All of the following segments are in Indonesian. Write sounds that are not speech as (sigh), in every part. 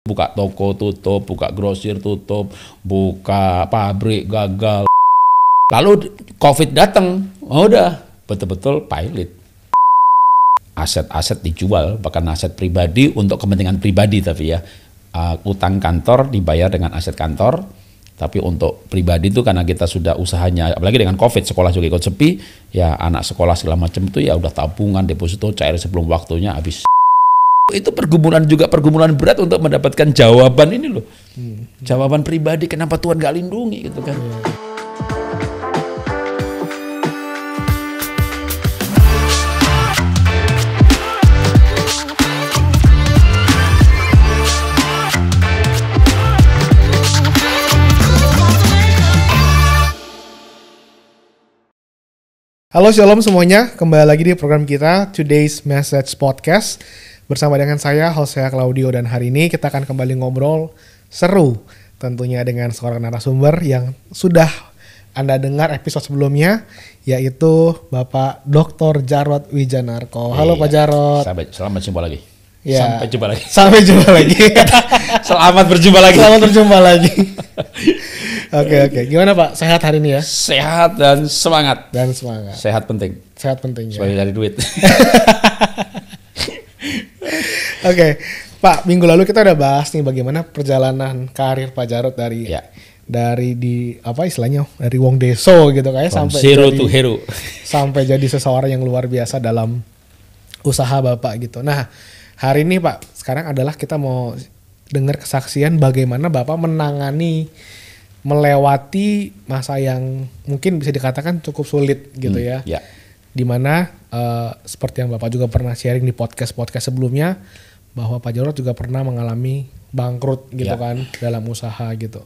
buka toko tutup, buka grosir tutup, buka pabrik gagal. Lalu COVID datang, oh, udah betul-betul pilot. Aset-aset dijual, bahkan aset pribadi untuk kepentingan pribadi tapi ya. Uh, utang kantor dibayar dengan aset kantor, tapi untuk pribadi itu karena kita sudah usahanya, apalagi dengan COVID, sekolah juga ikut sepi, ya anak sekolah segala macam itu ya udah tabungan, deposito cair sebelum waktunya habis itu pergumulan juga pergumulan berat untuk mendapatkan jawaban ini loh. Hmm. Jawaban pribadi kenapa Tuhan gak lindungi gitu kan. Hmm. Halo Shalom semuanya, kembali lagi di program kita Today's Message Podcast. Bersama dengan saya, host Claudio, dan hari ini kita akan kembali ngobrol seru tentunya dengan seorang narasumber yang sudah Anda dengar episode sebelumnya yaitu Bapak Dr. Jarod Wijanarko. Halo iya. Pak Jarod Sampai, selamat jumpa lagi. Ya. Sampai jumpa lagi. (laughs) Sampai jumpa lagi. (laughs) selamat berjumpa lagi. Selamat berjumpa lagi. (laughs) Oke oke. Okay. Gimana Pak? Sehat hari ini ya? Sehat dan semangat. Dan semangat. Sehat penting. Sehat penting. Supaya ya. cari duit. Oke, Pak, minggu lalu kita udah bahas nih bagaimana perjalanan karir Pak Jarod dari ya. dari di apa istilahnya dari Wong Deso gitu kayak sampai zero jadi, to hero (laughs) sampai jadi seseorang yang luar biasa dalam usaha Bapak gitu. Nah, hari ini Pak, sekarang adalah kita mau dengar kesaksian bagaimana Bapak menangani melewati masa yang mungkin bisa dikatakan cukup sulit gitu hmm, ya. ya. Dimana uh, eh, seperti yang Bapak juga pernah sharing di podcast-podcast sebelumnya, bahwa Pak Jarod juga pernah mengalami bangkrut gitu yeah. kan dalam usaha gitu.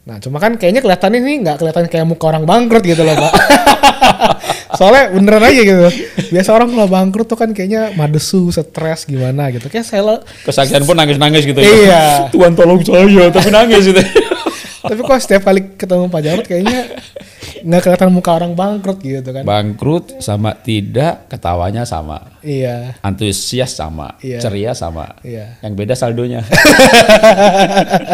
Nah, cuma kan kayaknya kelihatannya ini nggak kelihatan kayak muka orang bangkrut gitu loh, Pak. (laughs) Soalnya beneran aja gitu. Biasa orang kalau bangkrut tuh kan kayaknya madesu, stres gimana gitu. Kayak saya kesakitan pun nangis-nangis gitu ya. iya. ya. (laughs) Tuhan tolong saya, tapi nangis gitu. (laughs) tapi kok setiap kali ketemu Pak Jarod kayaknya nggak kelihatan muka orang bangkrut gitu kan bangkrut sama tidak ketawanya sama iya antusias sama iya. ceria sama iya. yang beda saldonya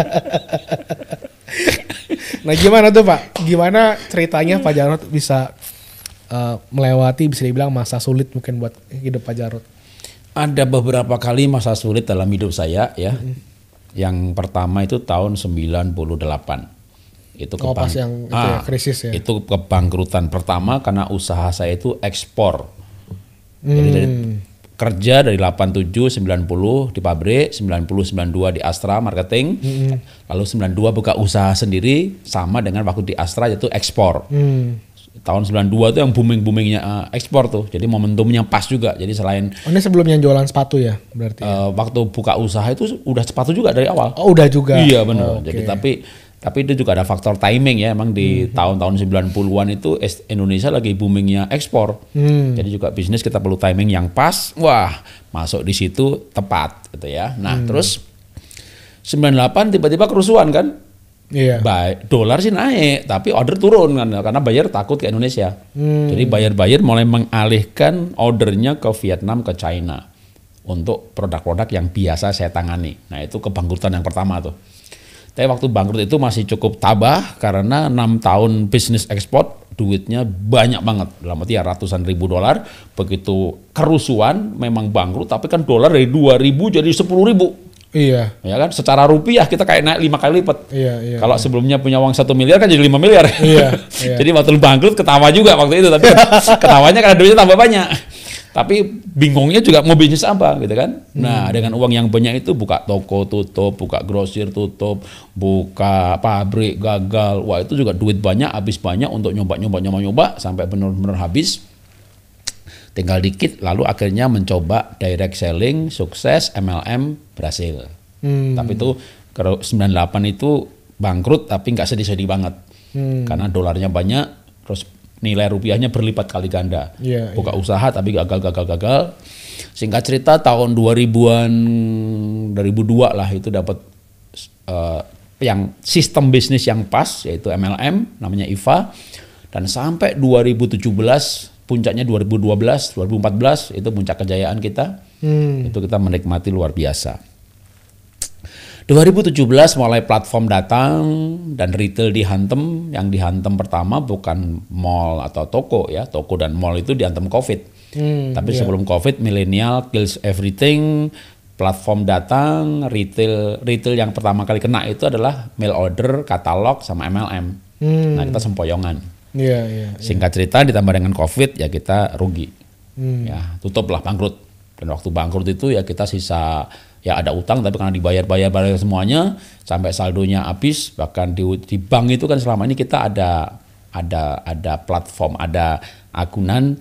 (laughs) nah gimana tuh pak gimana ceritanya Pak Jarod bisa uh, melewati bisa dibilang masa sulit mungkin buat hidup Pak Jarod ada beberapa kali masa sulit dalam hidup saya ya mm yang pertama itu tahun 98 itu ke oh, pas yang itu ah, ya, krisis ya. Itu kebangkrutan pertama karena usaha saya itu ekspor. Hmm. Jadi dari hmm. kerja dari 87 90 di pabrik, 90 92 di Astra marketing. Hmm. Lalu 92 buka usaha sendiri sama dengan waktu di Astra yaitu ekspor. Hmm tahun 92 itu yang booming-boomingnya eh, ekspor tuh. Jadi momentumnya pas juga. Jadi selain oh, ini sebelumnya jualan sepatu ya berarti. Uh, ya? Eh, waktu buka usaha itu udah sepatu juga dari awal. Oh, udah juga. Iya benar. Oh, okay. Jadi tapi tapi itu juga ada faktor timing ya. Emang di hmm. tahun-tahun hmm. 90-an itu Indonesia lagi boomingnya ekspor. Hmm. Jadi juga bisnis kita perlu timing yang pas. Wah, masuk di situ tepat gitu ya. Nah, hmm. terus 98 tiba-tiba kerusuhan kan? Iya. Baik, dolar sih naik, tapi order turun kan karena buyer takut ke Indonesia. Hmm. Jadi buyer bayar mulai mengalihkan ordernya ke Vietnam, ke China untuk produk-produk yang biasa saya tangani. Nah, itu kebangkrutan yang pertama tuh. Tapi waktu bangkrut itu masih cukup tabah karena enam tahun bisnis ekspor duitnya banyak banget dalam arti ya ratusan ribu dolar begitu kerusuhan memang bangkrut tapi kan dolar dari dua ribu jadi sepuluh ribu iya ya kan secara rupiah kita kayak naik lima kali lipat iya, iya, kalau iya. sebelumnya punya uang satu miliar kan jadi lima miliar iya, (laughs) iya. jadi waktu bangkrut ketawa juga waktu itu tapi kan (laughs) ketawanya karena duitnya tambah banyak tapi bingungnya juga mau bisnis apa gitu kan. Hmm. Nah, dengan uang yang banyak itu buka toko tutup, buka grosir tutup, buka pabrik gagal. Wah, itu juga duit banyak habis banyak untuk nyoba-nyoba nyoba-nyoba sampai benar-benar habis. Tinggal dikit lalu akhirnya mencoba direct selling, sukses, MLM berhasil. Hmm. Tapi itu kalau 98 itu bangkrut tapi nggak sedih-sedih banget. Hmm. Karena dolarnya banyak terus nilai rupiahnya berlipat kali ganda. Yeah, Buka yeah. usaha tapi gagal gagal gagal. Singkat cerita tahun 2000-an 2002 lah itu dapat uh, yang sistem bisnis yang pas yaitu MLM namanya Iva dan sampai 2017 puncaknya 2012 2014 itu puncak kejayaan kita. Hmm. Itu kita menikmati luar biasa. 2017 mulai platform datang dan retail dihantam. Yang dihantam pertama bukan mall atau toko ya. Toko dan mall itu dihantam COVID. Hmm, Tapi yeah. sebelum COVID, milenial kills everything. Platform datang, retail retail yang pertama kali kena itu adalah mail order, katalog, sama MLM. Nah, hmm. Nah kita sempoyongan. Yeah, yeah, iya. Singkat cerita, ditambah dengan COVID ya kita rugi. Hmm. Ya tutuplah bangkrut. Dan waktu bangkrut itu ya kita sisa ya ada utang tapi karena dibayar-bayar bayar semuanya sampai saldonya habis bahkan di, di bank itu kan selama ini kita ada ada ada platform ada akunan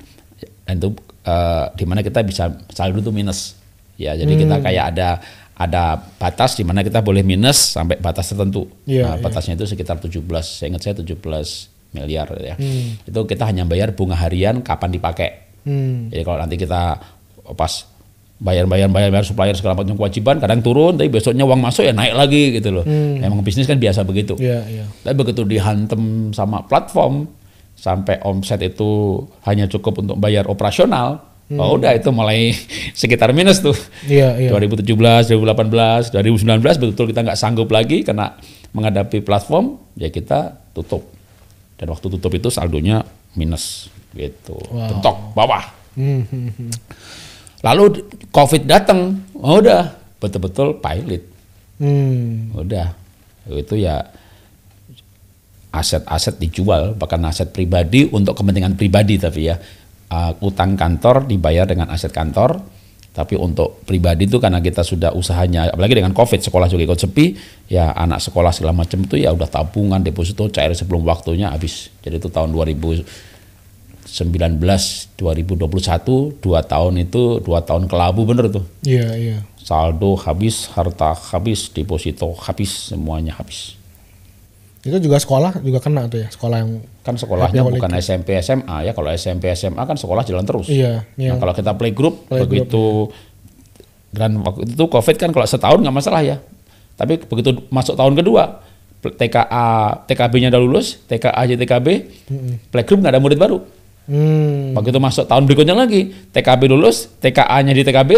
itu eh, di mana kita bisa saldo itu minus ya jadi hmm. kita kayak ada ada batas di mana kita boleh minus sampai batas tertentu. Yeah, nah, iya. batasnya yeah. itu sekitar 17, saya ingat saya 17 miliar ya. Hmm. Itu kita hanya bayar bunga harian kapan dipakai. Hmm. Jadi kalau nanti kita pas bayar-bayar bayar-bayar supplier segala macam kewajiban kadang turun tapi besoknya uang masuk ya naik lagi gitu loh hmm. emang bisnis kan biasa begitu yeah, yeah. tapi begitu dihantem sama platform sampai omset itu hanya cukup untuk bayar operasional hmm. oh udah itu mulai (laughs) sekitar minus tuh yeah, yeah. 2017 2018 2019 betul kita nggak sanggup lagi karena menghadapi platform ya kita tutup dan waktu tutup itu saldonya minus gitu wow. bentok bawah hmm. hmm, hmm. Lalu COVID datang, oh, udah betul-betul pilot. Hmm. Udah itu ya aset-aset dijual bahkan aset pribadi untuk kepentingan pribadi tapi ya uh, utang kantor dibayar dengan aset kantor tapi untuk pribadi itu karena kita sudah usahanya apalagi dengan covid sekolah juga ikut sepi ya anak sekolah segala macam itu ya udah tabungan deposito cair sebelum waktunya habis jadi itu tahun 2000 19 2021 dua tahun itu dua tahun kelabu bener tuh iya yeah, iya yeah. saldo habis harta habis deposito habis semuanya habis itu juga sekolah juga kena tuh ya sekolah yang kan sekolahnya bukan itu. SMP SMA ya kalau SMP SMA kan sekolah jalan terus iya, yeah, nah kalau kita playgroup play begitu dan iya. waktu itu covid kan kalau setahun nggak masalah ya tapi begitu masuk tahun kedua TKA TKB-nya udah lulus, TKA JTKB, mm -hmm. playgroup nggak ada murid baru. Hmm. Begitu masuk tahun berikutnya lagi, TKB lulus, TKA-nya di TKB,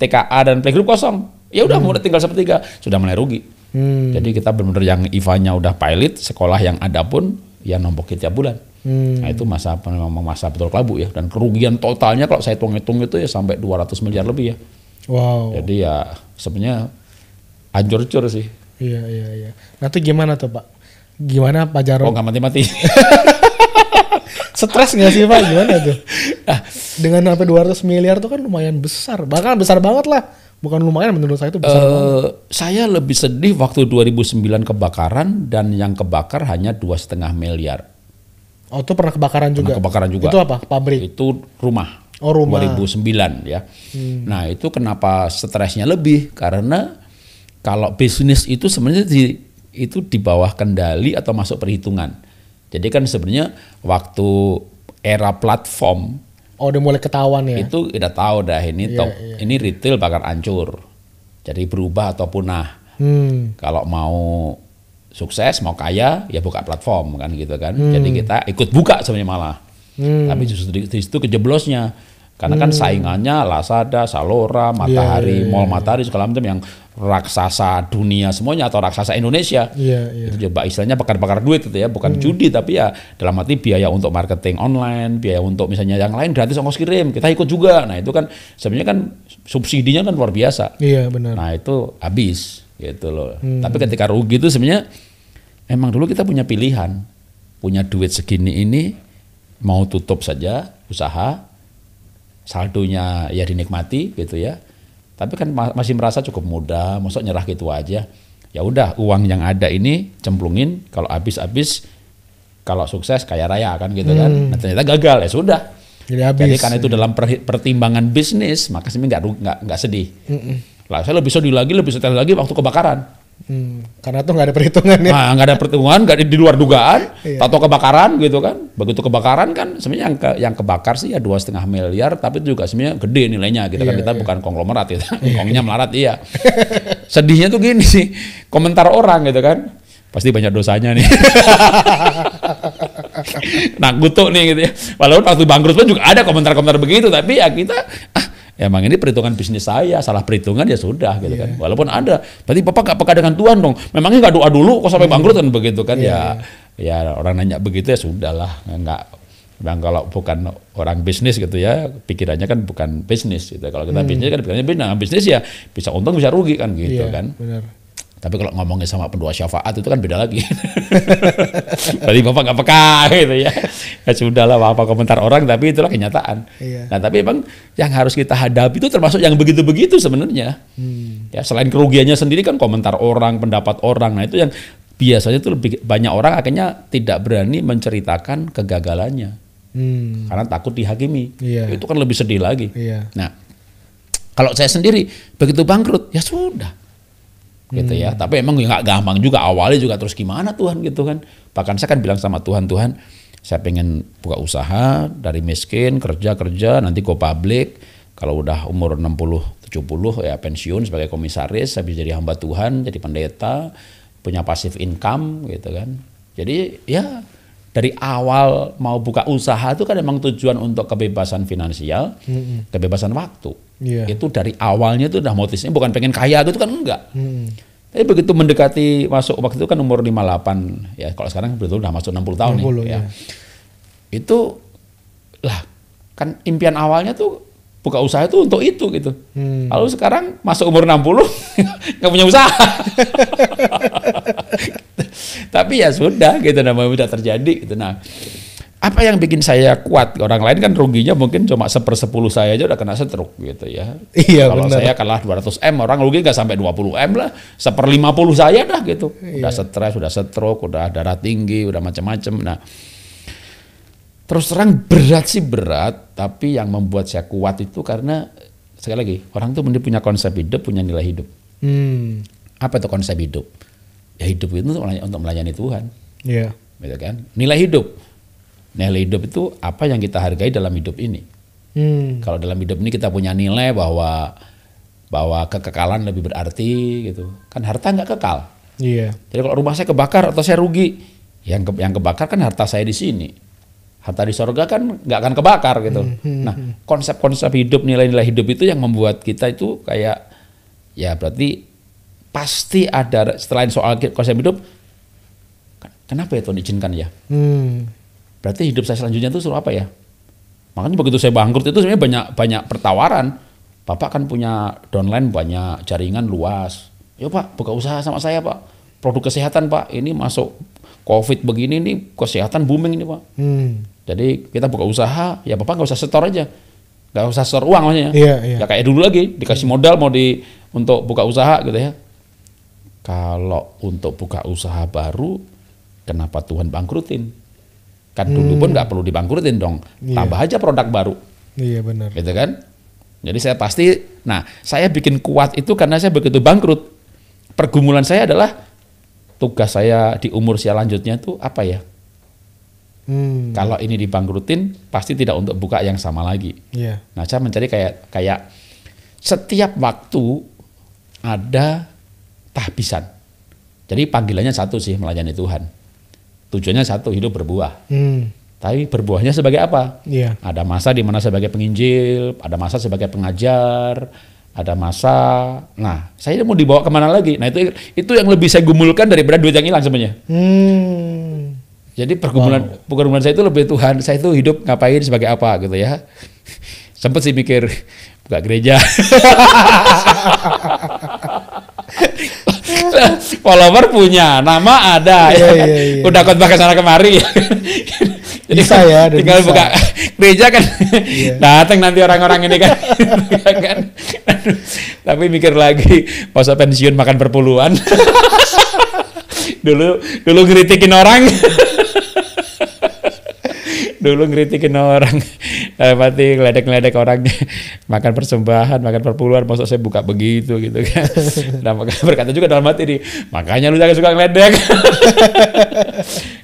TKA dan playgroup kosong. Ya udah hmm. mau tinggal sepertiga, sudah mulai rugi. Hmm. Jadi kita benar-benar yang IVA-nya udah pilot, sekolah yang ada pun ya nombokin tiap bulan. Hmm. Nah itu masa memang masa betul kelabu ya dan kerugian totalnya kalau saya hitung-hitung itu ya sampai 200 miliar lebih ya. Wow. Jadi ya sebenarnya ancur-ancur sih. Iya iya iya. Nah itu gimana tuh Pak? Gimana Pak Jarod? Oh nggak mati-mati. (laughs) Stres gak sih Pak? Gimana tuh? (laughs) Ah. Dengan sampai 200 miliar tuh kan lumayan besar. Bahkan besar banget lah. Bukan lumayan menurut saya itu besar uh, banget. Saya lebih sedih waktu 2009 kebakaran dan yang kebakar hanya dua setengah miliar. Oh itu pernah kebakaran juga? Pernah kebakaran juga. Itu apa? Pabrik? Itu rumah. Oh rumah. 2009 ya. Hmm. Nah itu kenapa stresnya lebih? Karena kalau bisnis itu sebenarnya di, itu di bawah kendali atau masuk perhitungan. Jadi kan sebenarnya waktu era platform Oh udah mulai ketahuan ya. Itu udah tahu dah ini yeah, top, yeah. Iya. ini retail bakal hancur. Jadi berubah atau punah. Hmm. Kalau mau sukses, mau kaya, ya buka platform kan gitu kan. Hmm. Jadi kita ikut buka sebenarnya malah. Hmm. Tapi justru di, di situ kejeblosnya. Karena kan hmm. kan saingannya Lazada, Salora, Matahari, yeah, yeah, yeah. Mall iya. Matahari segala macam yang raksasa dunia semuanya atau raksasa Indonesia. Yeah, yeah. Itu coba istilahnya pekar-pekar duit itu ya, bukan hmm. judi tapi ya dalam arti biaya untuk marketing online, biaya untuk misalnya yang lain gratis ongkos kirim, kita ikut juga. Nah, itu kan sebenarnya kan subsidinya kan luar biasa. Iya, yeah, benar. Nah, itu habis gitu loh. Hmm. Tapi ketika rugi itu sebenarnya emang dulu kita punya pilihan, punya duit segini ini mau tutup saja usaha saldonya ya dinikmati gitu ya tapi kan masih merasa cukup muda, masuk nyerah gitu aja. Ya udah, uang yang ada ini cemplungin, kalau habis-habis, kalau sukses kaya raya kan gitu kan. hmm. kan. Nah, ternyata gagal ya sudah. Jadi, habis. Jadi karena itu dalam pertimbangan bisnis, maka sih nggak nggak sedih. Mm -mm. Lah saya lebih sedih lagi, lebih sedih lagi waktu kebakaran. Hmm, karena tuh nggak ada perhitungan ya. Nah, nggak ada perhitungan, nggak di luar dugaan. Iya. Tato kebakaran gitu kan. Begitu kebakaran kan sebenarnya yang ke, yang kebakar sih ya dua setengah miliar, tapi itu juga sebenarnya gede nilainya gitu kan. iya, kan. Kita iya. bukan konglomerat gitu. Iya. Kongnya melarat iya. Sedihnya tuh gini sih, komentar orang gitu kan. Pasti banyak dosanya nih. (laughs) nah, gutuk nih gitu ya. Walaupun waktu bangkrut pun juga ada komentar-komentar begitu, tapi ya kita ah, emang ini perhitungan bisnis saya salah perhitungan ya sudah gitu yeah. kan iya. walaupun ada berarti Papa nggak peka dengan Tuhan dong memangnya nggak doa dulu kok sampai iya. bangkrut kan begitu kan yeah. ya iya. ya orang nanya begitu ya sudahlah nggak Bang kalau bukan orang bisnis gitu ya, pikirannya kan bukan bisnis gitu. Kalau kita hmm. bisnis kan pikirannya bisnis, bisnis ya bisa untung bisa rugi kan gitu yeah, kan. Benar. Tapi kalau ngomongin sama pendua syafaat itu kan beda lagi. (laughs) Berarti bapak nggak peka gitu ya. Ya sudahlah apa komentar orang tapi itulah kenyataan. Iya. Nah tapi emang yang harus kita hadapi itu termasuk yang begitu-begitu sebenarnya. Hmm. Ya selain kerugiannya sendiri kan komentar orang, pendapat orang. Nah itu yang biasanya tuh lebih banyak orang akhirnya tidak berani menceritakan kegagalannya. Hmm. Karena takut dihakimi. Iya. Itu kan lebih sedih lagi. Iya. Nah kalau saya sendiri begitu bangkrut ya sudah gitu ya. Hmm. Tapi emang nggak gampang juga awalnya juga terus gimana Tuhan gitu kan. Bahkan saya kan bilang sama Tuhan, Tuhan saya pengen buka usaha dari miskin, kerja-kerja, nanti go public. Kalau udah umur 60, 70 ya pensiun sebagai komisaris, saya bisa jadi hamba Tuhan, jadi pendeta, punya pasif income gitu kan. Jadi ya dari awal mau buka usaha itu kan emang tujuan untuk kebebasan finansial, hmm. kebebasan waktu Yeah. Itu dari awalnya itu udah motifnya bukan pengen kaya gitu kan enggak. Hmm. Tapi begitu mendekati masuk waktu itu kan umur 58 ya kalau sekarang betul udah masuk 60 tahun 60, nih ya. Yeah. Itu lah kan impian awalnya tuh buka usaha itu untuk itu gitu. Hmm. Lalu sekarang masuk umur 60 (laughs) nggak punya usaha. (laughs) Tapi ya sudah gitu namanya udah terjadi gitu. Nah, apa yang bikin saya kuat? Orang lain kan ruginya mungkin cuma sepersepuluh saya aja udah kena setruk gitu ya. Iya Kalau bener. saya kalah 200 M, orang rugi nggak sampai 20 M lah. Seper puluh saya dah gitu. Iya. Udah stres, udah setruk udah darah tinggi, udah macam-macam. Nah, terus terang berat sih berat, tapi yang membuat saya kuat itu karena sekali lagi orang tuh punya konsep hidup, punya nilai hidup. Hmm. Apa itu konsep hidup? Ya hidup itu untuk melayani Tuhan. Iya. Gitu kan? Nilai hidup nilai hidup itu apa yang kita hargai dalam hidup ini. Hmm. Kalau dalam hidup ini kita punya nilai bahwa bahwa kekekalan lebih berarti gitu. Kan harta nggak kekal. Iya. Jadi kalau rumah saya kebakar atau saya rugi, yang ke, yang kebakar kan harta saya di sini. Harta di sorga kan nggak akan kebakar gitu. hmm, hmm nah hmm. konsep-konsep hidup nilai-nilai hidup itu yang membuat kita itu kayak ya berarti pasti ada selain soal konsep hidup kan, kenapa ya Tuhan izinkan ya? Hmm. Berarti hidup saya selanjutnya itu suruh apa ya? Makanya begitu saya bangkrut itu sebenarnya banyak banyak pertawaran. Bapak kan punya downline banyak, jaringan luas. Ya Pak, buka usaha sama saya Pak. Produk kesehatan Pak, ini masuk COVID begini nih kesehatan booming ini Pak. Hmm. Jadi kita buka usaha, ya Bapak nggak usah setor aja. Nggak usah setor uang maksudnya. Yeah, yeah. Ya kayak dulu lagi, dikasih modal mau di untuk buka usaha gitu ya. Kalau untuk buka usaha baru, kenapa Tuhan bangkrutin? Kan hmm. dulu pun hmm. nggak perlu dibangkrutin dong. Yeah. Tambah aja produk baru. Iya benar. Gitu kan? Jadi saya pasti, nah saya bikin kuat itu karena saya begitu bangkrut. Pergumulan saya adalah tugas saya di umur saya lanjutnya itu apa ya? Hmm. Kalau ini dibangkrutin, pasti tidak untuk buka yang sama lagi. Yeah. Nah, saya mencari kayak kayak setiap waktu ada tahbisan. Jadi panggilannya satu sih melayani Tuhan. Tujuannya satu hidup berbuah. Hmm. Tapi berbuahnya sebagai apa? Yeah. Ada masa di mana sebagai penginjil, ada masa sebagai pengajar, ada masa. Nah, saya mau dibawa kemana lagi? Nah itu itu yang lebih saya gumulkan daripada duit yang hilang sebenarnya. Hmm. Jadi pergumulan wow. pergumulan saya itu lebih Tuhan. Saya itu hidup ngapain sebagai apa gitu ya? (laughs) Sempet sih mikir buka gereja. (laughs) follower punya, nama ada. ya (laughs) Udah kotbah ke sana kemari. (laughs) Jadi bisa ya, tinggal bisa. buka gereja kan. Iya. Datang nanti orang-orang ini kan. (laughs) kan. tapi mikir lagi, masa pensiun makan perpuluhan. dulu dulu kritikin orang dulu ngeritikin orang (laughs) mati ngeledek-ngeledek orangnya (laughs) makan persembahan makan perpuluhan maksud saya buka begitu gitu kan (laughs) nah berkata juga dalam hati nih makanya lu jangan suka ngeledek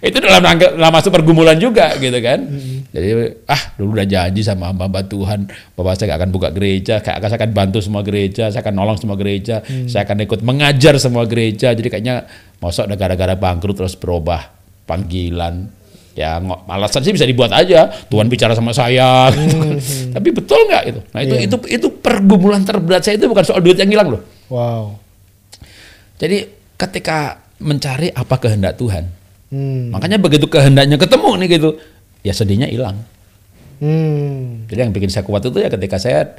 itu dalam rangka dalam masuk pergumulan juga gitu kan hmm. jadi ah dulu udah janji sama hamba Tuhan bahwa saya gak akan buka gereja kayak saya akan bantu semua gereja saya akan nolong semua gereja hmm. saya akan ikut mengajar semua gereja jadi kayaknya masuk negara gara bangkrut terus berubah panggilan ya alasan sih bisa dibuat aja Tuhan bicara sama saya hmm. (laughs) tapi betul nggak itu nah itu yeah. itu itu pergumulan terberat saya itu bukan soal duit yang hilang loh wow jadi ketika mencari apa kehendak Tuhan hmm. makanya begitu kehendaknya ketemu nih gitu ya sedihnya hilang hmm. jadi yang bikin saya kuat itu ya ketika saya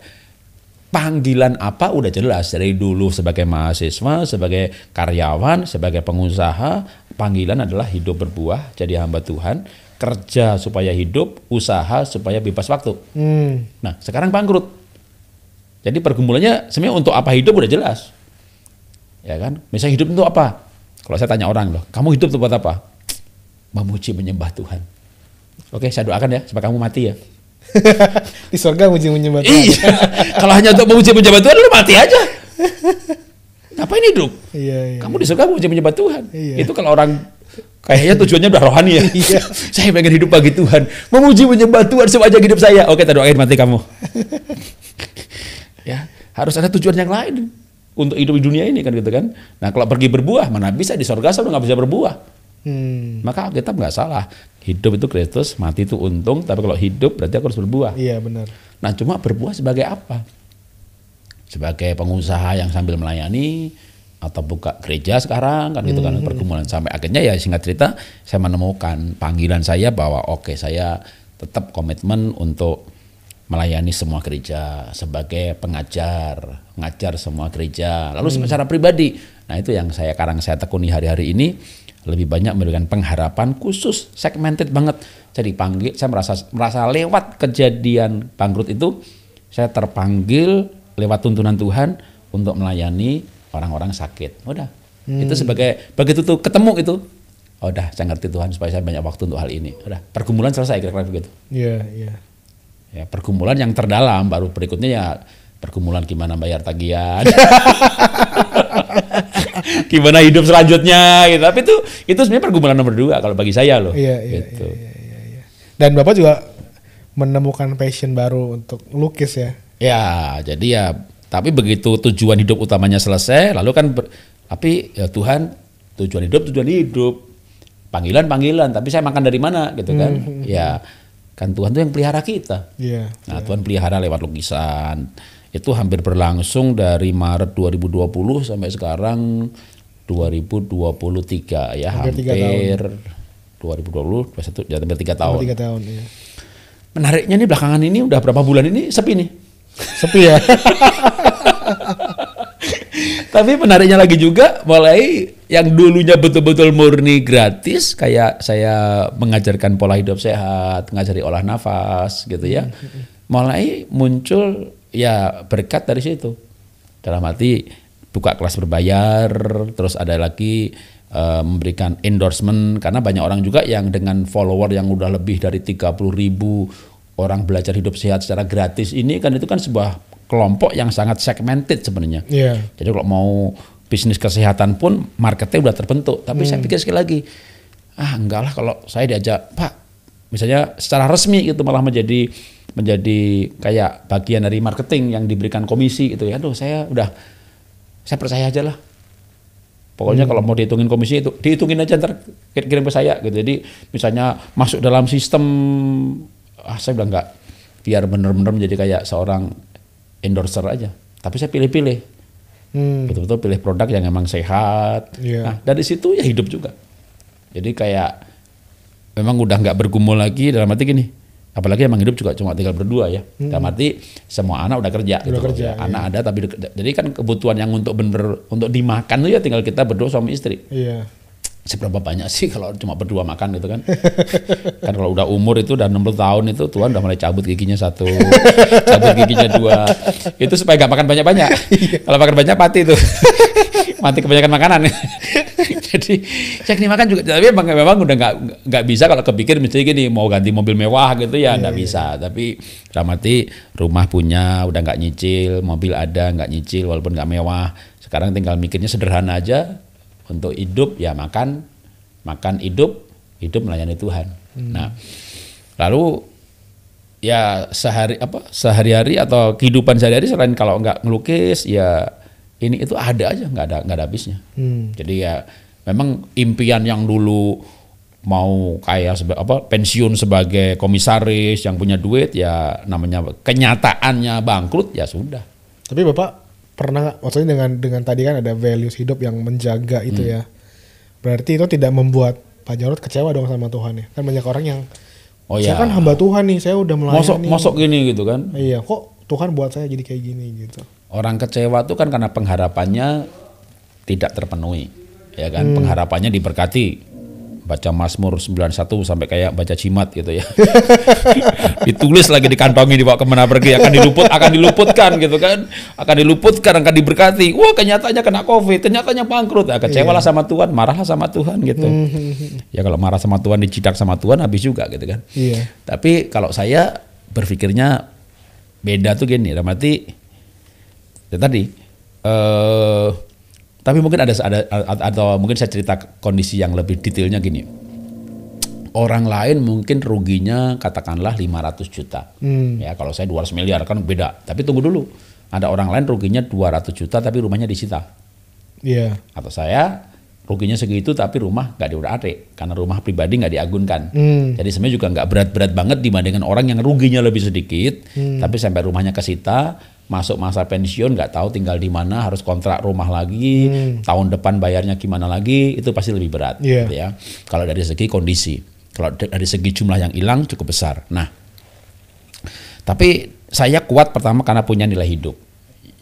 panggilan apa udah jelas dari dulu sebagai mahasiswa, sebagai karyawan, sebagai pengusaha, panggilan adalah hidup berbuah jadi hamba Tuhan, kerja supaya hidup, usaha supaya bebas waktu. Hmm. Nah, sekarang bangkrut. Jadi pergumulannya sebenarnya untuk apa hidup udah jelas. Ya kan? Misalnya hidup untuk apa? Kalau saya tanya orang loh, kamu hidup untuk buat apa? Memuji menyembah Tuhan. Oke, saya doakan ya supaya kamu mati ya. (laughs) di surga muji muji batu iya kalau hanya untuk memuji muji Tuhan lu mati aja ini hidup iya, iya. kamu di surga memuji muji Tuhan iya. itu kalau orang kayaknya (laughs) tujuannya udah rohani ya iya. (laughs) saya pengen hidup bagi Tuhan memuji menyembah Tuhan sepanjang hidup saya oke kita akhir mati kamu ya harus ada tujuan yang lain untuk hidup di dunia ini kan gitu kan nah kalau pergi berbuah mana bisa di surga sudah nggak bisa berbuah Hmm. Maka kita nggak salah Hidup itu Kristus, mati itu untung, tapi kalau hidup berarti aku harus berbuah. Iya, benar. Nah, cuma berbuah sebagai apa? Sebagai pengusaha yang sambil melayani atau buka gereja sekarang kan gitu kan hmm. pergumulan sampai akhirnya ya singkat cerita saya menemukan panggilan saya bahwa oke okay, saya tetap komitmen untuk melayani semua gereja sebagai pengajar, ngajar semua gereja. Lalu hmm. secara pribadi, nah itu yang saya sekarang saya tekuni hari-hari ini lebih banyak memberikan pengharapan khusus segmented banget. Jadi panggil saya merasa merasa lewat kejadian bangkrut itu saya terpanggil lewat tuntunan Tuhan untuk melayani orang-orang sakit. Udah. Hmm. Itu sebagai begitu tuh ketemu itu oh, udah saya ngerti Tuhan supaya saya banyak waktu untuk hal ini. Udah, pergumulan selesai kira-kira begitu. Iya, yeah, iya. Yeah. Ya, pergumulan yang terdalam baru berikutnya ya pergumulan gimana bayar tagihan. (laughs) gimana hidup selanjutnya gitu. Tapi itu itu sebenarnya pergumulan nomor dua kalau bagi saya loh. Iya, iya, gitu. Iya, iya, iya, iya. Dan Bapak juga menemukan passion baru untuk lukis ya. Ya, jadi ya tapi begitu tujuan hidup utamanya selesai, lalu kan ber, tapi ya Tuhan tujuan hidup tujuan hidup panggilan panggilan, tapi saya makan dari mana gitu kan? Hmm. Ya kan Tuhan tuh yang pelihara kita. Yeah, nah yeah. Tuhan pelihara lewat lukisan. Itu hampir berlangsung dari Maret 2020 sampai sekarang 2023 ya hampir, hampir ya 2020 21 ya hampir 3 tahun. Hampir 3 tahun ya. Menariknya nih belakangan ini udah berapa bulan ini sepi nih. Sepi ya. (laughs) Tapi menariknya lagi juga mulai yang dulunya betul-betul murni gratis kayak saya mengajarkan pola hidup sehat, ngajari olah nafas gitu ya. Mm-hmm. Mulai muncul ya berkat dari situ. Dalam hati buka kelas berbayar, terus ada lagi uh, memberikan endorsement karena banyak orang juga yang dengan follower yang udah lebih dari 30 ribu orang belajar hidup sehat secara gratis ini kan itu kan sebuah kelompok yang sangat segmented sebenarnya. Yeah. Jadi kalau mau bisnis kesehatan pun marketnya udah terbentuk. Tapi hmm. saya pikir sekali lagi, ah enggak lah kalau saya diajak Pak, misalnya secara resmi itu malah menjadi menjadi kayak bagian dari marketing yang diberikan komisi gitu ya. Aduh saya udah saya percaya aja lah Pokoknya hmm. kalau mau dihitungin komisi itu dihitungin aja ntar kirim ke saya gitu. Jadi misalnya masuk dalam sistem ah saya bilang enggak biar bener-bener menjadi kayak seorang endorser aja. Tapi saya pilih-pilih. Hmm. Betul-betul pilih produk yang emang sehat. Yeah. Nah, dari situ ya hidup juga. Jadi kayak memang udah nggak bergumul lagi dalam arti gini apalagi emang hidup juga cuma tinggal berdua ya. Hmm. mati mati semua anak udah kerja udah gitu. Kerja, ya. Anak iya. ada tapi jadi kan kebutuhan yang untuk bener untuk dimakan tuh ya tinggal kita berdua suami istri. Iya. Seberapa banyak sih kalau cuma berdua makan gitu kan? (laughs) kan kalau udah umur itu udah 60 tahun itu Tuhan udah mulai cabut giginya satu, cabut giginya dua. Itu supaya gak makan banyak-banyak. (laughs) Iya. kalau makan banyak pati tuh mati kebanyakan makanan. (laughs) Jadi cek nih makan juga tapi memang, memang udah nggak nggak bisa kalau kepikir misalnya gini mau ganti mobil mewah gitu ya nggak yeah, iya, bisa. Yeah. Tapi ramati rumah punya udah nggak nyicil, mobil ada nggak nyicil walaupun nggak mewah. Sekarang tinggal mikirnya sederhana aja untuk hidup ya makan makan hidup hidup melayani Tuhan. Hmm. Nah lalu ya sehari apa sehari-hari atau kehidupan sehari-hari selain kalau nggak ngelukis ya ini itu ada aja nggak ada nggak ada habisnya hmm. jadi ya memang impian yang dulu mau kaya apa pensiun sebagai komisaris yang punya duit ya namanya kenyataannya bangkrut ya sudah tapi bapak pernah maksudnya dengan dengan tadi kan ada values hidup yang menjaga itu hmm. ya berarti itu tidak membuat Pak Jarod kecewa dong sama Tuhan ya kan banyak orang yang oh, saya ya. kan hamba Tuhan nih saya udah melayani mosok mosok gini gitu kan iya kok Tuhan buat saya jadi kayak gini gitu Orang kecewa tuh kan karena pengharapannya tidak terpenuhi, ya kan? Hmm. Pengharapannya diberkati. Baca Mazmur 91 sampai kayak baca Cimat gitu ya. (laughs) Ditulis lagi di kantongi dibawa kemana pergi akan diluput akan diluputkan gitu kan. Akan diluputkan akan diberkati. Wah, kenyataannya kena Covid, kenyataannya bangkrut. Ya, kecewalah yeah. sama Tuhan, marahlah sama Tuhan gitu. Hmm, hmm, hmm. Ya kalau marah sama Tuhan dicidak sama Tuhan habis juga gitu kan. Yeah. Tapi kalau saya berpikirnya beda tuh gini, dalam ya tadi eh, tapi mungkin ada ada atau mungkin saya cerita kondisi yang lebih detailnya gini orang lain mungkin ruginya katakanlah 500 juta hmm. ya kalau saya 200 miliar kan beda tapi tunggu dulu ada orang lain ruginya 200 juta tapi rumahnya disita yeah. atau saya ruginya segitu tapi rumah nggak diurut atik karena rumah pribadi nggak diagunkan hmm. jadi sebenarnya juga nggak berat-berat banget dibandingkan orang yang ruginya lebih sedikit hmm. tapi sampai rumahnya kesita masuk masa pensiun nggak tahu tinggal di mana harus kontrak rumah lagi hmm. tahun depan bayarnya gimana lagi itu pasti lebih berat yeah. Gitu ya kalau dari segi kondisi kalau dari segi jumlah yang hilang cukup besar nah tapi saya kuat pertama karena punya nilai hidup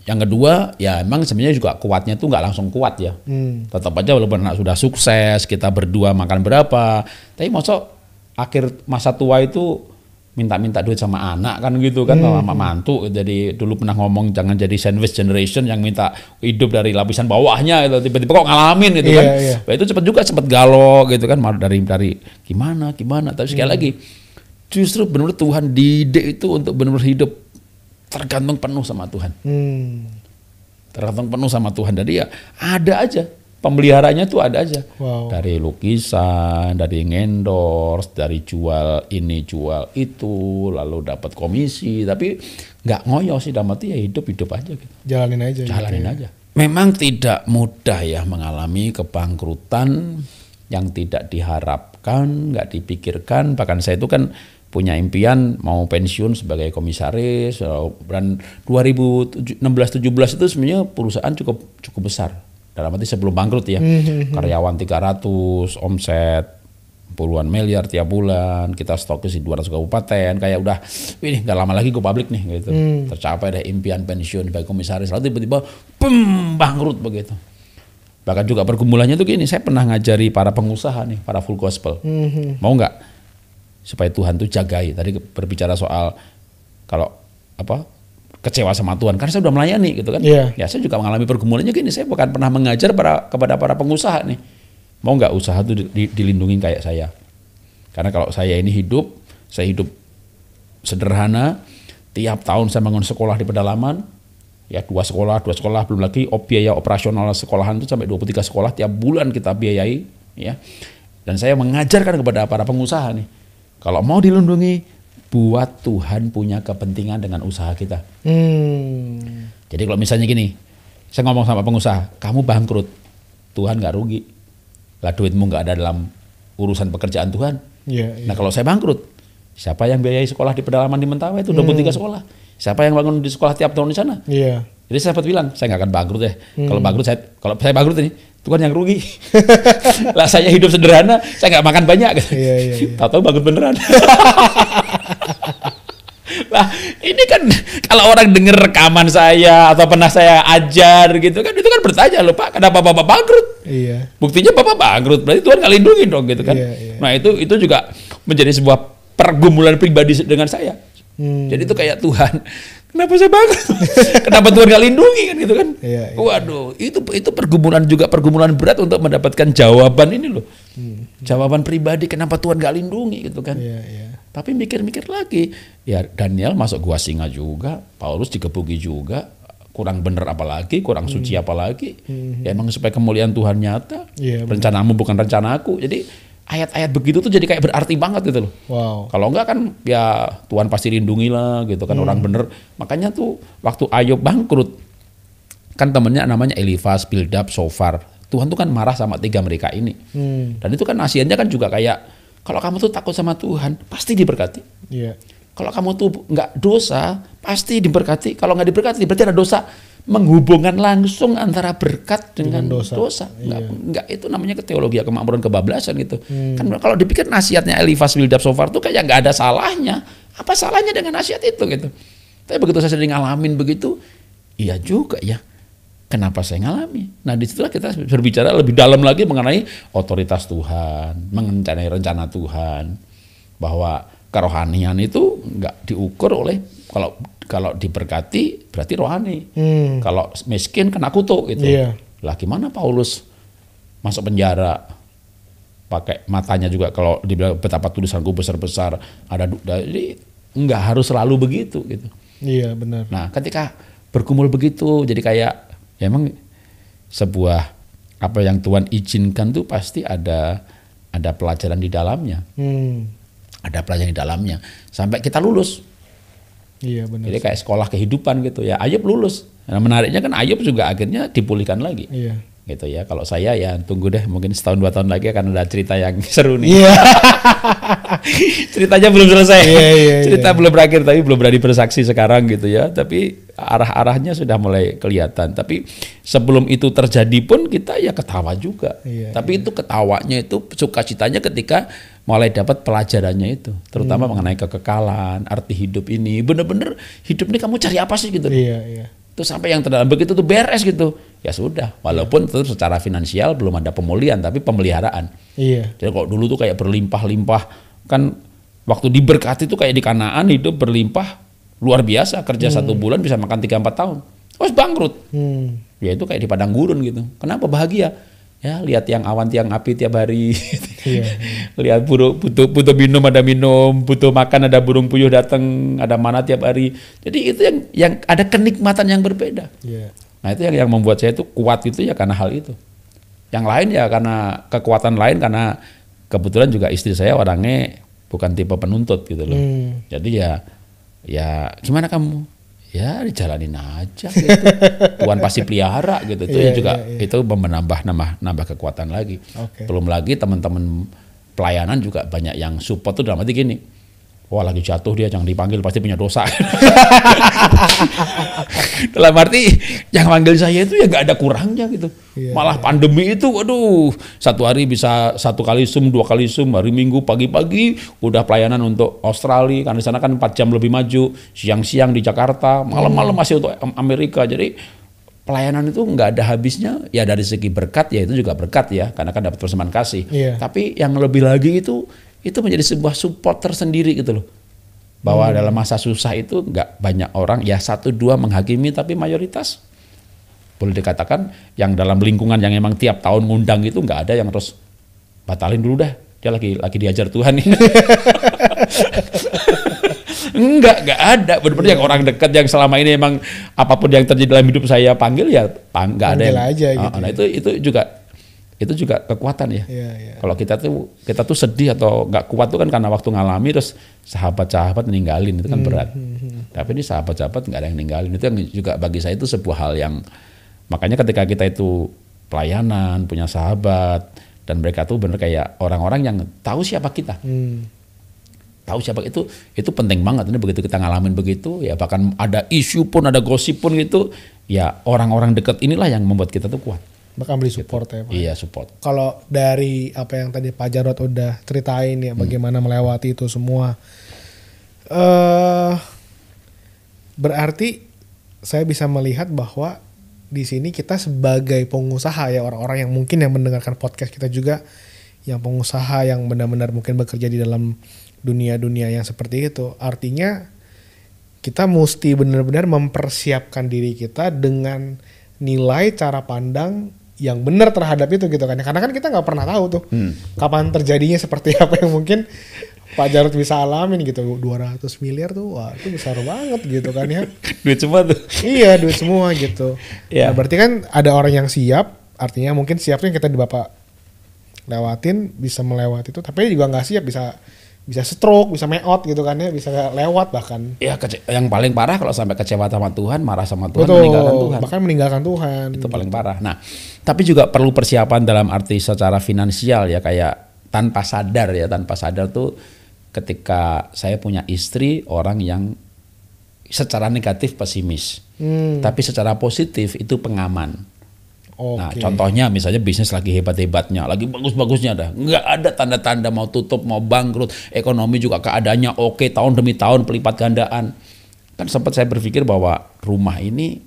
yang kedua ya emang sebenarnya juga kuatnya tuh nggak langsung kuat ya hmm. tetap aja walaupun anak sudah sukses kita berdua makan berapa tapi masuk akhir masa tua itu minta-minta duit sama anak kan gitu kan hmm. sama mantu jadi dulu pernah ngomong jangan jadi sandwich generation yang minta hidup dari lapisan bawahnya itu tiba-tiba kok ngalamin gitu yeah, kan yeah. Iya. itu cepat juga cepat galau gitu kan dari dari gimana gimana tapi sekali hmm. lagi justru benar Tuhan didik itu untuk benar hidup tergantung penuh sama Tuhan hmm. tergantung penuh sama Tuhan jadi ya ada aja pemeliharanya tuh ada aja. Wow. Dari lukisan, dari ngendors, dari jual ini jual itu, lalu dapat komisi, tapi nggak ngoyo sih damati ya hidup hidup aja gitu. Jalanin aja. Gitu Jalanin gitu aja. Memang tidak mudah ya mengalami kebangkrutan yang tidak diharapkan, nggak dipikirkan. Bahkan saya itu kan punya impian mau pensiun sebagai komisaris dan 2016-17 itu sebenarnya perusahaan cukup cukup besar dalam arti sebelum bangkrut ya mm-hmm. karyawan 300 omset puluhan miliar tiap bulan kita stokis di 200 kabupaten kayak udah ini nggak lama lagi gue publik nih gitu hmm. tercapai deh impian pensiun sebagai komisaris lalu tiba-tiba pem bangkrut begitu bahkan juga pergumulannya tuh gini saya pernah ngajari para pengusaha nih para full gospel hmm. hmm. mau nggak supaya Tuhan tuh jagai tadi berbicara soal kalau apa kecewa sama Tuhan karena saya sudah melayani gitu kan. Yeah. Ya saya juga mengalami pergumulannya gini, saya bukan pernah mengajar para, kepada para pengusaha nih. Mau nggak usaha tuh di, di, dilindungi kayak saya. Karena kalau saya ini hidup, saya hidup sederhana, tiap tahun saya bangun sekolah di pedalaman, ya dua sekolah, dua sekolah, belum lagi biaya operasional sekolahan itu sampai 23 sekolah tiap bulan kita biayai ya. Dan saya mengajarkan kepada para pengusaha nih, kalau mau dilindungi, buat Tuhan punya kepentingan dengan usaha kita. Hmm. Jadi kalau misalnya gini, saya ngomong sama pengusaha, kamu bangkrut, Tuhan nggak rugi, lah duitmu nggak ada dalam urusan pekerjaan Tuhan. Ya, Nah kalau saya bangkrut, siapa yang biayai sekolah di pedalaman di Mentawai itu 23 hmm. sekolah? Siapa yang bangun di sekolah tiap tahun di sana? Iya. Jadi saya sempat bilang, saya nggak akan bangkrut ya. Hmm. Kalau bangkrut saya, kalau saya bangkrut ini, Tuhan yang rugi. (laughs) lah saya hidup sederhana, saya nggak makan banyak. Iya, iya, iya. Tahu-tahu bangkrut beneran. (laughs) Lah, ini kan kalau orang dengar rekaman saya atau pernah saya ajar gitu kan itu kan bertanya loh Pak, kenapa Bapak bangkrut? Iya. Buktinya Bapak bangkrut, berarti Tuhan nggak lindungi dong gitu kan. Iya, iya. Nah, itu itu juga menjadi sebuah pergumulan pribadi dengan saya. Hmm. Jadi itu kayak Tuhan, kenapa saya bangkrut? (laughs) kenapa Tuhan nggak lindungi kan gitu kan? Iya, iya. Waduh, itu itu pergumulan juga pergumulan berat untuk mendapatkan jawaban ini loh. Hmm. Jawaban pribadi kenapa Tuhan nggak lindungi gitu kan? Iya, iya. Tapi mikir-mikir lagi, ya Daniel masuk gua singa juga, Paulus dikebuki juga, kurang bener apalagi, kurang hmm. suci apalagi. Hmm. Ya emang supaya kemuliaan Tuhan nyata. ya, Rencanamu bukan rencanaku. Jadi ayat-ayat begitu tuh jadi kayak berarti banget gitu loh. Wow. Kalau enggak kan ya Tuhan pasti lindungi lah gitu kan hmm. orang bener. Makanya tuh waktu Ayub bangkrut kan temennya namanya Elifas, Bildab, Sofar. Tuhan tuh kan marah sama tiga mereka ini. Hmm. Dan itu kan nasihatnya kan juga kayak kalau kamu tuh takut sama Tuhan, pasti diberkati. Yeah. Kalau kamu tuh nggak dosa, pasti diberkati. Kalau nggak diberkati, berarti ada dosa menghubungkan langsung antara berkat dengan, dengan dosa. dosa. Iya. Nggak, iya. nggak itu namanya ke teologi kemakmuran kebablasan gitu. Hmm. Kan kalau dipikir nasihatnya Elifas Wildab Sofar tuh kayak nggak ada salahnya. Apa salahnya dengan nasihat itu gitu. Tapi begitu saya sering ngalamin begitu, iya juga ya. Kenapa saya ngalami? Nah disitulah kita berbicara lebih dalam lagi mengenai otoritas Tuhan, mengenai rencana Tuhan, bahwa kerohanian itu nggak diukur oleh kalau kalau diberkati berarti rohani, hmm. kalau miskin kena kutuk gitu. Yeah. Lah gimana Paulus masuk penjara? pakai matanya juga kalau dibilang betapa tulisanku besar-besar ada jadi nggak harus selalu begitu gitu. Iya benar. Nah ketika berkumpul begitu jadi kayak ya emang sebuah apa yang Tuhan izinkan tuh pasti ada ada pelajaran di dalamnya hmm. ada pelajaran di dalamnya sampai kita lulus iya benar jadi kayak sekolah kehidupan gitu ya Ayub lulus nah menariknya kan Ayub juga akhirnya dipulihkan lagi iya gitu ya kalau saya ya tunggu deh mungkin setahun dua tahun lagi akan ada cerita yang (laughs) seru nih yeah. (laughs) ceritanya belum selesai yeah, yeah, iya. cerita yeah. belum berakhir tapi belum berani bersaksi sekarang gitu ya tapi arah-arahnya sudah mulai kelihatan. Tapi sebelum itu terjadi pun kita ya ketawa juga. Iya, Tapi iya. itu ketawanya itu sukacitanya ketika mulai dapat pelajarannya itu, terutama hmm. mengenai kekekalan, arti hidup ini. Bener-bener hidup ini kamu cari apa sih gitu? Iya, iya. Terus sampai yang terdalam begitu tuh beres gitu. Ya sudah, walaupun secara finansial belum ada pemulihan tapi pemeliharaan. Iya. Jadi kalau dulu tuh kayak berlimpah-limpah kan waktu diberkati tuh kayak di Kanaan hidup berlimpah Luar biasa kerja hmm. satu bulan bisa makan tiga empat tahun. Terus bangkrut. Hmm. Ya itu kayak di padang gurun gitu. Kenapa bahagia? Ya lihat yang awan tiang api tiap hari. yeah. (laughs) lihat burung butuh butuh minum ada minum, butuh makan ada burung puyuh datang, ada mana tiap hari. Jadi itu yang yang ada kenikmatan yang berbeda. Yeah. Nah itu yang yang membuat saya itu kuat itu ya karena hal itu. Yang lain ya karena kekuatan lain karena kebetulan juga istri saya orangnya bukan tipe penuntut gitu loh. Hmm. Jadi ya ya gimana kamu ya dijalanin aja gitu. (laughs) Tuhan pasti pelihara gitu itu yeah, juga yeah, yeah. itu menambah nambah nambah kekuatan lagi okay. belum lagi teman-teman pelayanan juga banyak yang support tuh dalam arti gini wah lagi jatuh dia jangan dipanggil pasti punya dosa. (laughs) Dalam arti yang manggil saya itu ya nggak ada kurangnya gitu. yeah. Malah iya. pandemi itu, waduh, satu hari bisa satu kali sum, dua kali sum, hari Minggu pagi-pagi udah pelayanan untuk Australia karena di sana kan empat jam lebih maju, siang-siang di Jakarta, malam-malam masih untuk Amerika. Jadi pelayanan itu nggak ada habisnya ya dari segi berkat ya itu juga berkat ya karena kan dapat persembahan kasih. yeah. Tapi yang lebih lagi itu itu menjadi sebuah support tersendiri gitu loh bahwa hmm. dalam masa susah itu nggak banyak orang ya satu dua menghakimi tapi mayoritas boleh dikatakan yang dalam lingkungan yang emang tiap tahun ngundang itu nggak ada yang terus batalin dulu dah dia lagi lagi diajar Tuhan ini enggak (laughs) enggak ada benar-benar yang iya. orang dekat yang selama ini emang apapun yang terjadi dalam hidup saya panggil ya pang, panggil ada yang aja ah, gitu. nah ya. itu itu juga itu juga kekuatan ya. Yeah, yeah. Kalau kita tuh kita tuh sedih atau nggak kuat tuh kan karena waktu ngalami terus sahabat-sahabat ninggalin itu kan hmm, berat. Hmm, hmm. Tapi ini sahabat-sahabat nggak ada yang ninggalin itu yang juga bagi saya itu sebuah hal yang makanya ketika kita itu pelayanan punya sahabat dan mereka tuh bener kayak orang-orang yang tahu siapa kita. Mm Tahu siapa itu itu penting banget ini begitu kita ngalamin begitu ya bahkan ada isu pun ada gosip pun gitu ya orang-orang dekat inilah yang membuat kita tuh kuat bahkan beli support gitu. ya Pak. Iya support. Kalau dari apa yang tadi Pak Jarot udah ceritain ya hmm. bagaimana melewati itu semua, uh, berarti saya bisa melihat bahwa di sini kita sebagai pengusaha ya orang-orang yang mungkin yang mendengarkan podcast kita juga yang pengusaha yang benar-benar mungkin bekerja di dalam dunia-dunia yang seperti itu artinya kita mesti benar-benar mempersiapkan diri kita dengan nilai cara pandang yang benar terhadap itu gitu kan karena kan kita nggak pernah tahu tuh hmm. kapan terjadinya seperti (laughs) apa yang mungkin Pak Jarod bisa alamin gitu 200 miliar tuh wah itu besar banget gitu kan ya (laughs) duit semua tuh iya duit semua gitu yeah. nah, berarti kan ada orang yang siap artinya mungkin siapnya kita di bapak lewatin bisa melewati itu tapi juga nggak siap bisa bisa stroke, bisa meot gitu kan ya, bisa lewat bahkan. Ya yang paling parah kalau sampai kecewa sama Tuhan, marah sama Tuhan, Betul, meninggalkan Tuhan. Bahkan meninggalkan Tuhan. Itu paling parah. Nah, tapi juga perlu persiapan dalam arti secara finansial ya kayak tanpa sadar ya, tanpa sadar tuh ketika saya punya istri orang yang secara negatif pesimis. Hmm. Tapi secara positif itu pengaman. Okay. Nah, contohnya misalnya bisnis lagi hebat-hebatnya, lagi bagus-bagusnya dah. Nggak ada tanda-tanda mau tutup, mau bangkrut, ekonomi juga keadaannya oke okay, tahun demi tahun pelipat gandaan. Kan sempat saya berpikir bahwa rumah ini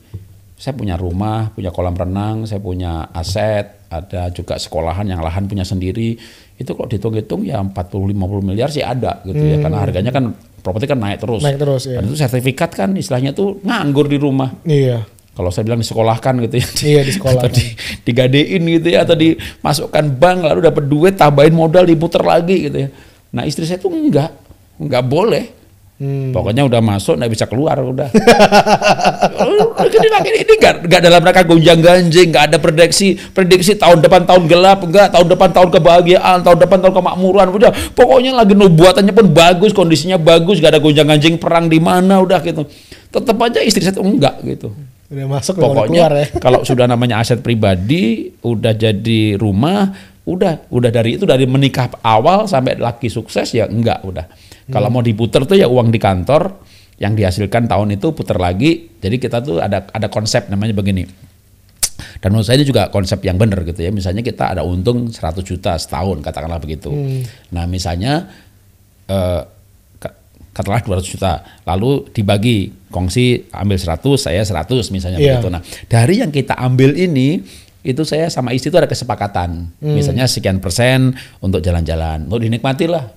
saya punya rumah, punya kolam renang, saya punya aset, ada juga sekolahan yang lahan punya sendiri. Itu kalau dihitung-hitung ya 40 50 miliar sih ada gitu hmm. ya karena hmm. harganya kan properti kan naik terus. Naik terus ya. Dan iya. itu sertifikat kan istilahnya tuh nganggur di rumah. Iya kalau saya bilang disekolahkan gitu ya iya (laughs) di sekolah atau di, digadein gitu ya atau dimasukkan bank lalu dapat duit tambahin modal diputer lagi gitu ya nah istri saya tuh enggak enggak boleh hmm. pokoknya udah masuk nggak bisa keluar udah (laughs) jadi makin ini enggak enggak dalam rangka gonjang ganjing enggak ada prediksi prediksi tahun depan tahun gelap enggak tahun depan tahun kebahagiaan tahun depan tahun kemakmuran udah pokoknya lagi nubuatannya pun bagus kondisinya bagus gak ada gonjang ganjing perang di mana udah gitu tetap aja istri saya tuh enggak gitu Udah masuk pokoknya keluar ya. kalau (laughs) sudah namanya aset pribadi, udah jadi rumah, udah udah dari itu dari menikah awal sampai laki sukses ya enggak udah. Hmm. Kalau mau diputer tuh ya uang di kantor yang dihasilkan tahun itu putar lagi. Jadi kita tuh ada ada konsep namanya begini. Dan menurut saya ini juga konsep yang benar gitu ya. Misalnya kita ada untung 100 juta setahun katakanlah begitu. Hmm. Nah, misalnya eh, katakanlah 200 juta lalu dibagi kongsi ambil 100 saya 100 misalnya yeah. begitu nah dari yang kita ambil ini itu saya sama istri itu ada kesepakatan hmm. misalnya sekian persen untuk jalan-jalan untuk dinikmati lah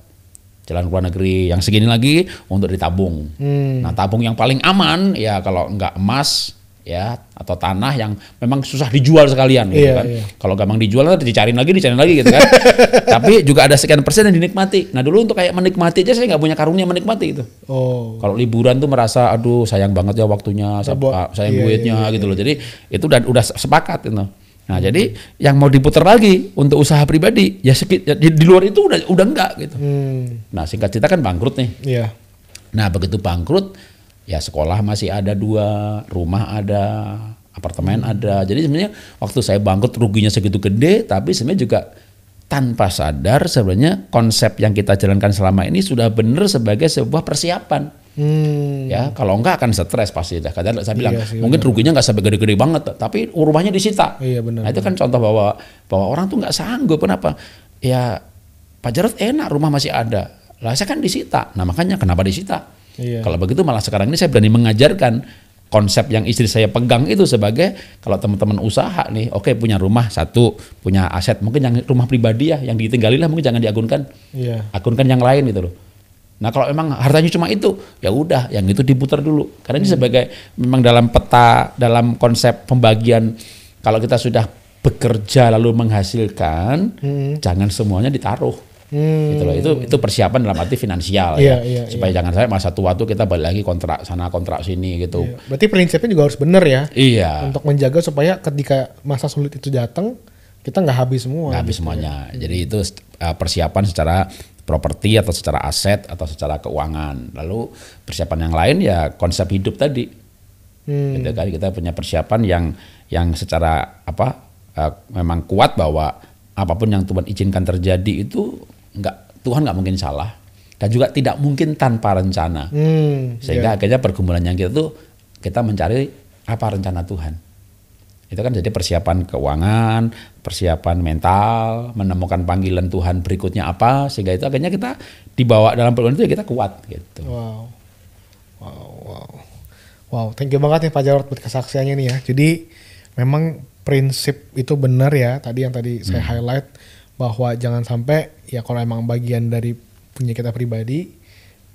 jalan luar negeri yang segini lagi untuk ditabung hmm. nah tabung yang paling aman ya kalau nggak emas ya atau tanah yang memang susah dijual sekalian gitu iya, kan. Iya. Kalau gampang dijual nanti dicari lagi, dicari lagi gitu kan. (laughs) Tapi juga ada sekian persen yang dinikmati. Nah dulu untuk kayak menikmati aja saya nggak punya karunia menikmati itu. Oh. Kalau liburan tuh merasa aduh sayang banget ya waktunya, saya sayang iya, iya, duitnya iya, gitu iya, gitu loh. Jadi itu udah udah sepakat gitu. Nah jadi yang mau diputar lagi untuk usaha pribadi ya sedikit, ya di, di luar itu udah udah enggak gitu. Hmm. Nah singkat cerita kan bangkrut nih. Iya. Nah begitu bangkrut ya sekolah masih ada dua, rumah ada, apartemen ada. Jadi sebenarnya waktu saya bangkrut ruginya segitu gede, tapi sebenarnya juga tanpa sadar sebenarnya konsep yang kita jalankan selama ini sudah benar sebagai sebuah persiapan. Hmm. Ya, kalau enggak akan stres pasti dah. Kadang saya bilang iya sih, mungkin bener. ruginya nggak sampai gede-gede banget, tapi rumahnya disita. Iya benar. Nah, itu kan contoh bahwa bahwa orang tuh nggak sanggup kenapa? Ya Pak Jarod enak rumah masih ada. Lah saya kan disita. Nah, makanya kenapa disita? Iya. Kalau begitu malah sekarang ini saya berani mengajarkan konsep yang istri saya pegang itu sebagai kalau teman-teman usaha nih, oke okay, punya rumah satu, punya aset mungkin yang rumah pribadi ya, yang lah mungkin jangan diagunkan, Iya. akunkan yang lain gitu loh. Nah kalau memang hartanya cuma itu, ya udah, yang itu diputar dulu. Karena ini hmm. sebagai memang dalam peta, dalam konsep pembagian, kalau kita sudah bekerja lalu menghasilkan, hmm. jangan semuanya ditaruh. Hmm. Gitu loh. Itu itu persiapan dalam arti finansial ya. Iya, iya, iya. Supaya iya. jangan saya masa tua tuh kita balik lagi kontrak sana kontrak sini gitu. Iya. Berarti prinsipnya juga harus benar ya. Iya. Untuk menjaga supaya ketika masa sulit itu datang kita nggak habis semua. Nggak habis gitu ya. semuanya. Ya. Jadi itu eh, persiapan secara properti atau secara aset atau secara keuangan. Lalu persiapan yang lain ya konsep hidup tadi. Hmm. Gitu kan kita punya persiapan yang yang secara apa eh, memang kuat bahwa apapun yang Tuhan izinkan terjadi itu nggak Tuhan nggak mungkin salah dan juga tidak mungkin tanpa rencana. Hmm, Sehingga yeah. akhirnya pergumulan yang kita tuh kita mencari apa rencana Tuhan. Itu kan jadi persiapan keuangan, persiapan mental, menemukan panggilan Tuhan berikutnya apa sehingga itu akhirnya kita dibawa dalam pergumulan itu ya kita kuat gitu. Wow. Wow, wow. Wow, thank you banget ya Pak Jarod buat kesaksiannya nih ya. Jadi memang prinsip itu benar ya tadi yang tadi hmm. saya highlight bahwa jangan sampai ya kalau emang bagian dari punya kita pribadi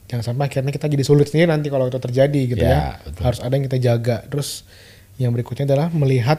jangan sampai akhirnya kita jadi sulit sendiri nanti kalau itu terjadi gitu ya, ya. Betul. harus ada yang kita jaga terus yang berikutnya adalah melihat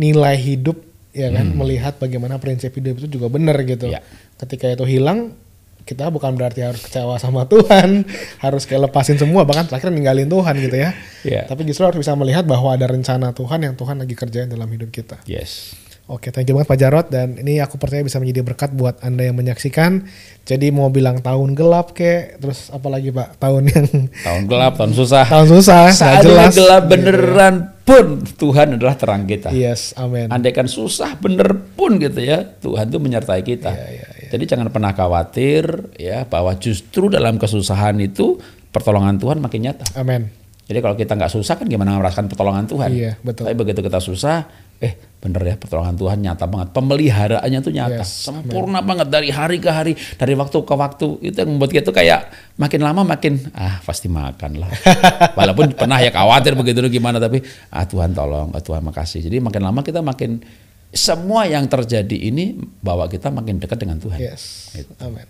nilai hidup ya kan hmm. melihat bagaimana prinsip hidup itu juga benar gitu ya. ketika itu hilang kita bukan berarti harus kecewa sama (laughs) Tuhan, harus kayak lepasin semua, bahkan terakhir ninggalin Tuhan gitu ya. Yeah. Tapi justru harus bisa melihat bahwa ada rencana Tuhan yang Tuhan lagi kerjain dalam hidup kita. Yes. Oke, thank you banget Pak Jarot dan ini aku percaya bisa menjadi berkat buat Anda yang menyaksikan. Jadi mau bilang tahun gelap kek, terus apalagi Pak, tahun yang tahun gelap, tahun susah. Tahun susah, Saat jelas. gelap iya, beneran gitu. pun Tuhan adalah terang kita. Yes, amin. Andaikan susah bener pun gitu ya, Tuhan itu menyertai kita. Yeah, yeah, yeah. Jadi jangan pernah khawatir ya bahwa justru dalam kesusahan itu pertolongan Tuhan makin nyata. Amin. Jadi kalau kita nggak susah kan gimana merasakan pertolongan Tuhan? Iya, betul. Tapi begitu kita susah, eh bener ya pertolongan Tuhan nyata banget. Pemeliharaannya tuh nyata, yes, sempurna amen. banget dari hari ke hari, dari waktu ke waktu. Itu yang membuat kita tuh kayak makin lama makin ah pasti makan lah. (laughs) Walaupun pernah ya khawatir begitu tuh gimana tapi ah Tuhan tolong, ah Tuhan makasih. Jadi makin lama kita makin semua yang terjadi ini bawa kita makin dekat dengan Tuhan. Yes. Gitu. Amin.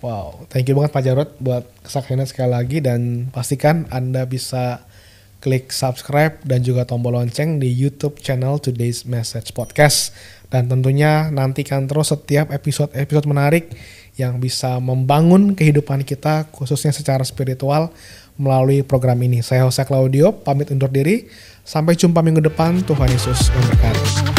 Wow, thank you banget Pak Jarod buat kesaksiannya sekali lagi dan pastikan Anda bisa klik subscribe dan juga tombol lonceng di YouTube channel Today's Message Podcast. Dan tentunya nantikan terus setiap episode-episode menarik yang bisa membangun kehidupan kita khususnya secara spiritual melalui program ini. Saya Jose Claudio, pamit undur diri. Sampai jumpa minggu depan. Tuhan Yesus memberkati.